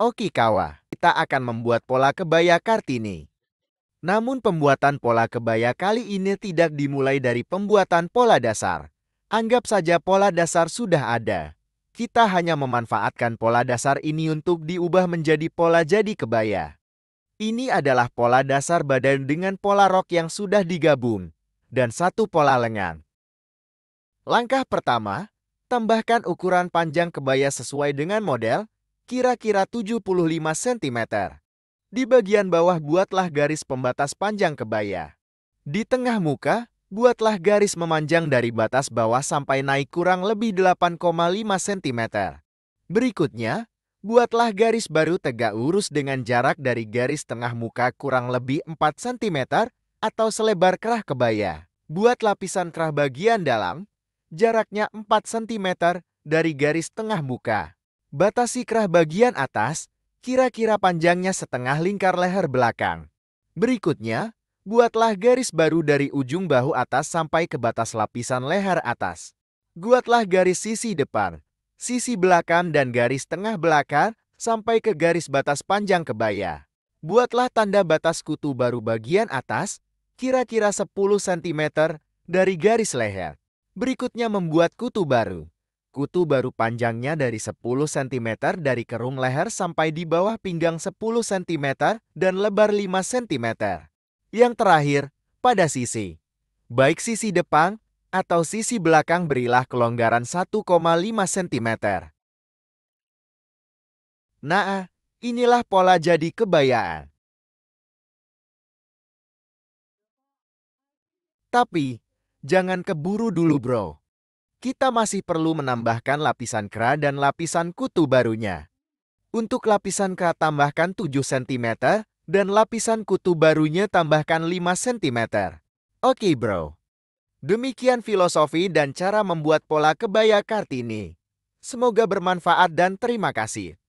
Okikawa. Kita akan membuat pola kebaya Kartini. Namun pembuatan pola kebaya kali ini tidak dimulai dari pembuatan pola dasar. Anggap saja pola dasar sudah ada. Kita hanya memanfaatkan pola dasar ini untuk diubah menjadi pola jadi kebaya. Ini adalah pola dasar badan dengan pola rok yang sudah digabung, dan satu pola lengan. Langkah pertama, tambahkan ukuran panjang kebaya sesuai dengan model, kira-kira 75 cm. Di bagian bawah buatlah garis pembatas panjang kebaya. Di tengah muka, buatlah garis memanjang dari batas bawah sampai naik kurang lebih 8,5 cm. Berikutnya, buatlah garis baru tegak lurus dengan jarak dari garis tengah muka kurang lebih 4 cm atau selebar kerah kebaya. Buat lapisan kerah bagian dalam, jaraknya 4 cm dari garis tengah muka. Batasi kerah bagian atas, kira-kira panjangnya setengah lingkar leher belakang. Berikutnya, buatlah garis baru dari ujung bahu atas sampai ke batas lapisan leher atas. Buatlah garis sisi depan, sisi belakang dan garis tengah belakang sampai ke garis batas panjang kebaya. Buatlah tanda batas kutu baru bagian atas, kira-kira 10 cm dari garis leher. Berikutnya membuat kutu baru kutu baru panjangnya dari 10 cm dari kerung leher sampai di bawah pinggang 10 cm dan lebar 5 cm. Yang terakhir, pada sisi. Baik sisi depan atau sisi belakang berilah kelonggaran 1,5 cm. Nah, inilah pola jadi kebayaan. Tapi, jangan keburu dulu bro kita masih perlu menambahkan lapisan kera dan lapisan kutu barunya. Untuk lapisan kera tambahkan 7 cm, dan lapisan kutu barunya tambahkan 5 cm. Oke bro. Demikian filosofi dan cara membuat pola kebaya Kartini. Semoga bermanfaat dan terima kasih.